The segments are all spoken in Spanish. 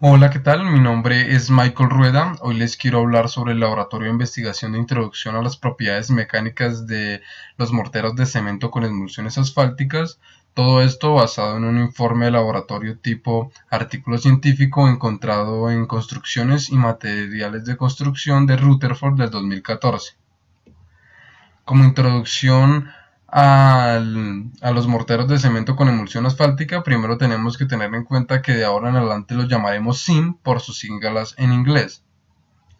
Hola, ¿qué tal? Mi nombre es Michael Rueda. Hoy les quiero hablar sobre el Laboratorio de Investigación de Introducción a las Propiedades Mecánicas de los Morteros de Cemento con Emulsiones Asfálticas. Todo esto basado en un informe de laboratorio tipo artículo científico encontrado en Construcciones y Materiales de Construcción de Rutherford del 2014. Como introducción a los morteros de cemento con emulsión asfáltica, primero tenemos que tener en cuenta que de ahora en adelante los llamaremos SIM por sus siglas en inglés.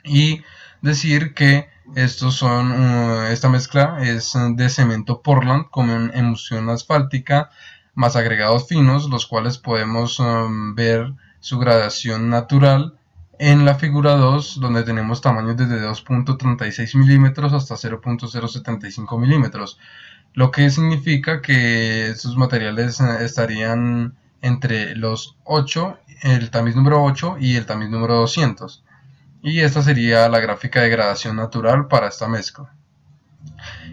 Y decir que estos son, uh, esta mezcla es de cemento Portland con em, emulsión asfáltica más agregados finos, los cuales podemos um, ver su gradación natural en la figura 2, donde tenemos tamaños desde 2.36 milímetros hasta 0.075 milímetros lo que significa que estos materiales eh, estarían entre los 8, el tamiz número 8 y el tamiz número 200. Y esta sería la gráfica de gradación natural para esta mezcla.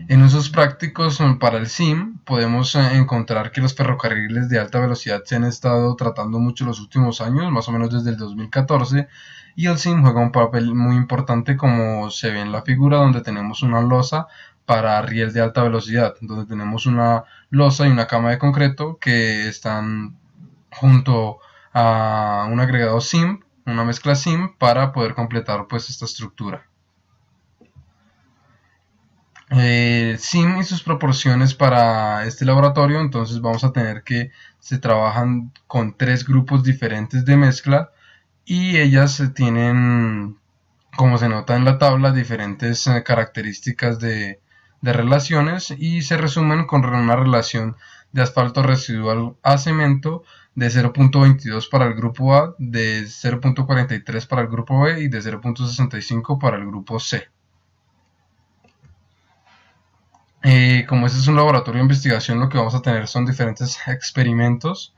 En usos prácticos mm, para el SIM podemos eh, encontrar que los ferrocarriles de alta velocidad se han estado tratando mucho los últimos años, más o menos desde el 2014, y el SIM juega un papel muy importante como se ve en la figura donde tenemos una losa para riel de alta velocidad, donde tenemos una losa y una cama de concreto que están junto a un agregado SIM, una mezcla SIM, para poder completar pues esta estructura. SIM eh, y sus proporciones para este laboratorio, entonces vamos a tener que se trabajan con tres grupos diferentes de mezcla y ellas tienen, como se nota en la tabla, diferentes eh, características de, de relaciones y se resumen con una relación de asfalto residual a cemento de 0.22 para el grupo A, de 0.43 para el grupo B y de 0.65 para el grupo C. Eh, como este es un laboratorio de investigación, lo que vamos a tener son diferentes experimentos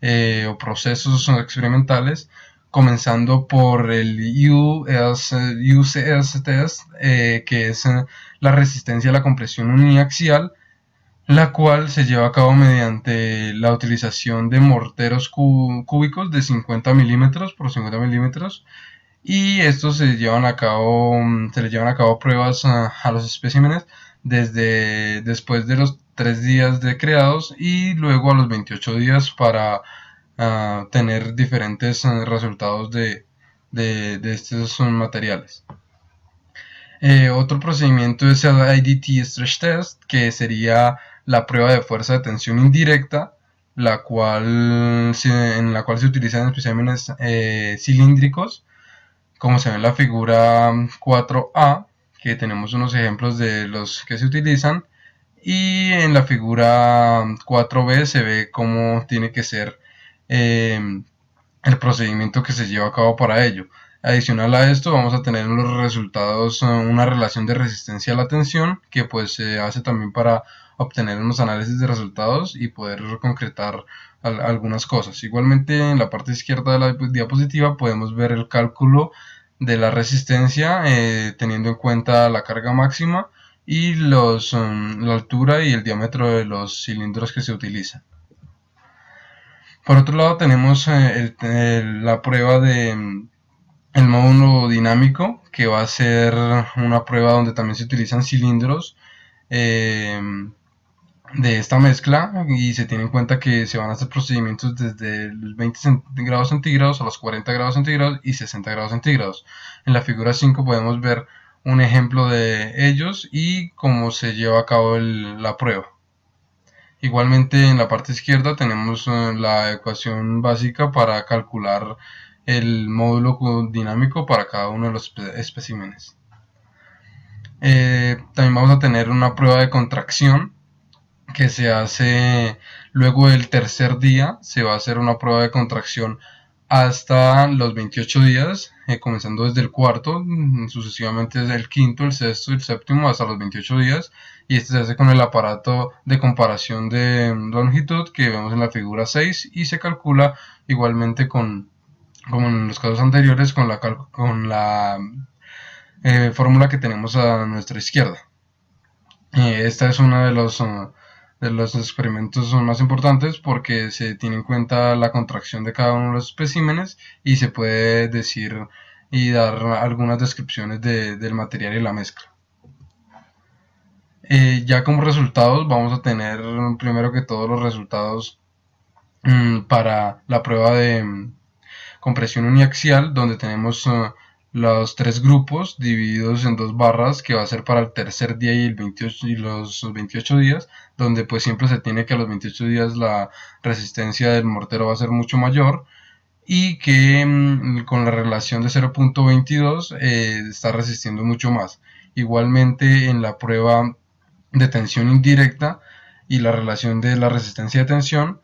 eh, o procesos experimentales comenzando por el UCSTS, UCS eh, que es eh, la resistencia a la compresión uniaxial, la cual se lleva a cabo mediante la utilización de morteros cúbicos de 50 milímetros por 50 milímetros y estos se llevan a cabo mm, se llevan a cabo pruebas a, los especímenes desde después de los 3 días de creados y luego a los 28 días para tener diferentes eh, resultados de, de, de estos eh, materiales. Eh, otro procedimiento es el IDT Stretch Test, que sería la prueba de fuerza de tensión indirecta, la cual, en la cual se utilizan especialmente cilíndricos, como se ve en la figura 4A, que tenemos unos ejemplos de los que se utilizan, y en la figura 4B se ve cómo tiene que ser eh, el procedimiento que se lleva a cabo para ello. Adicional a esto vamos a tener los resultados, eh, una relación de resistencia a la tensión que pues se hace también para obtener unos análisis de resultados y poder concretar algunas cosas. Igualmente en la parte izquierda de la diapositiva podemos ver el cálculo de la resistencia eh, teniendo en cuenta la carga máxima y los, um, la altura y el diámetro de los cilindros que se utilizan. Por otro lado tenemos eh, la prueba de mm, el módulo dinámico, que va a ser una prueba donde también se utilizan cilindros eh, de esta mezcla y se tiene en cuenta que se van a hacer procedimientos desde los 20 grados centígrados a los 40 grados centígrados y 60 grados centígrados. En la figura 5 podemos ver un ejemplo de ellos y cómo se lleva a cabo la prueba. Igualmente en la parte izquierda tenemos eh, la ecuación básica para calcular el módulo dinámico para cada uno de los especímenes. Eh, también vamos a tener una prueba de contracción que se hace luego del tercer día, se va a hacer una prueba de contracción hasta los 28 días, eh, comenzando desde el cuarto, mm, sucesivamente desde el quinto, el sexto y el séptimo hasta los 28 días, y este se hace con el aparato de comparación de mm, longitud que vemos en la figura 6 y se calcula igualmente con, como en los casos anteriores, con la, con la eh, fórmula que tenemos a nuestra izquierda. esta es una de los... Ah, los experimentos son más importantes porque se tiene en cuenta la contracción de cada uno de los especímenes y se puede decir y dar algunas descripciones de, del material y la mezcla. Eh, ya como resultados vamos a tener primero que todos los resultados mm, para la prueba de mm, compresión uniaxial donde tenemos eh, los tres grupos divididos en dos barras que va a ser para el tercer día y, el 28, y los 28 días, donde pues siempre se tiene que a los 28 días la resistencia del mortero va a ser mucho mayor y que mm, con la relación de 0.22 eh, está resistiendo mucho más. Igualmente en la prueba de tensión indirecta y la relación de la resistencia de tensión,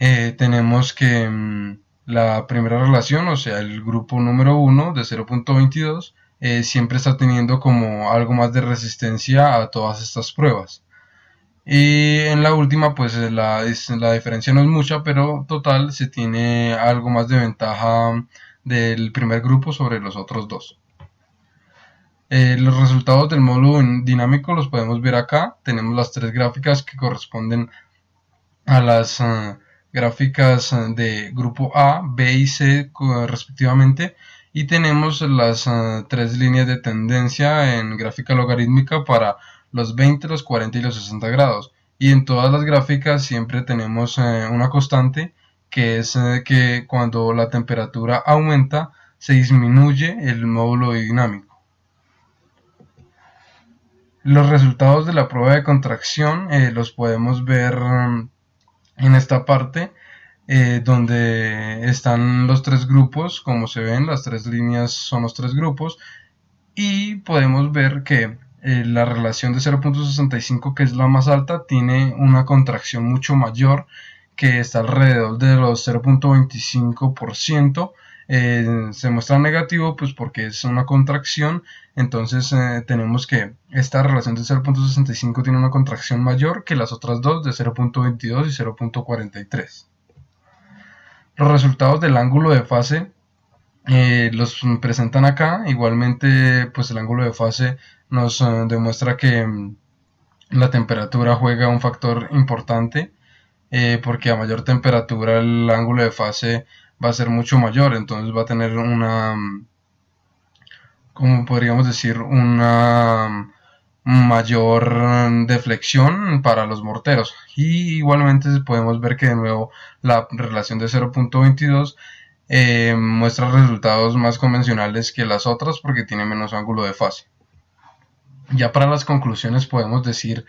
eh, tenemos que... Mm, la primera relación, o sea, el grupo número 1 de 0.22, eh, siempre está teniendo como algo más de resistencia a todas estas pruebas. Y en la última, pues eh, la, la diferencia no es mucha, pero total se tiene algo más de ventaja del primer grupo sobre los otros dos. Eh, los resultados del módulo dinámico los podemos ver acá. Tenemos las tres gráficas que corresponden a las gráficas eh, de grupo A, B y C respectivamente y tenemos las eh, tres líneas de tendencia en gráfica logarítmica para los 20, los 40 y los 60 grados y en todas las gráficas siempre tenemos eh, una constante que es que cuando la temperatura aumenta se disminuye el módulo dinámico. Los resultados de la prueba de contracción los podemos ver mm, en esta parte eh, donde están los tres grupos, como se ven, las tres líneas son los tres grupos y podemos ver que eh, la relación de 0.65 que es la más alta tiene una contracción mucho mayor que está alrededor de los 0.25%. Eh, se muestra negativo pues porque es una contracción entonces eh, tenemos que esta relación de 0.65 tiene una contracción mayor que las otras dos de 0.22 y 0.43. Los resultados del ángulo de fase eh, los presentan acá. Igualmente, pues el ángulo de fase nos eh, demuestra que mm, la temperatura juega un factor importante porque a mayor temperatura el ángulo de fase va a ser mucho mayor, entonces va a tener una mm, como podríamos decir, una mm, mayor deflexión para los morteros. Y igualmente podemos ver que de nuevo la relación de 0.22 eh, muestra resultados más convencionales que las otras porque tiene menos ángulo de fase. Ya para las conclusiones podemos decir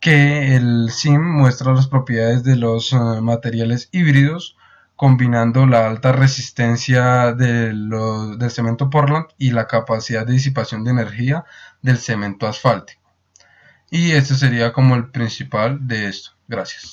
que el SIM muestra las propiedades de los eh, materiales híbridos combinando la alta resistencia de del cemento Portland y la capacidad de disipación de energía del cemento asfáltico. Y este sería como el principal de esto. Gracias.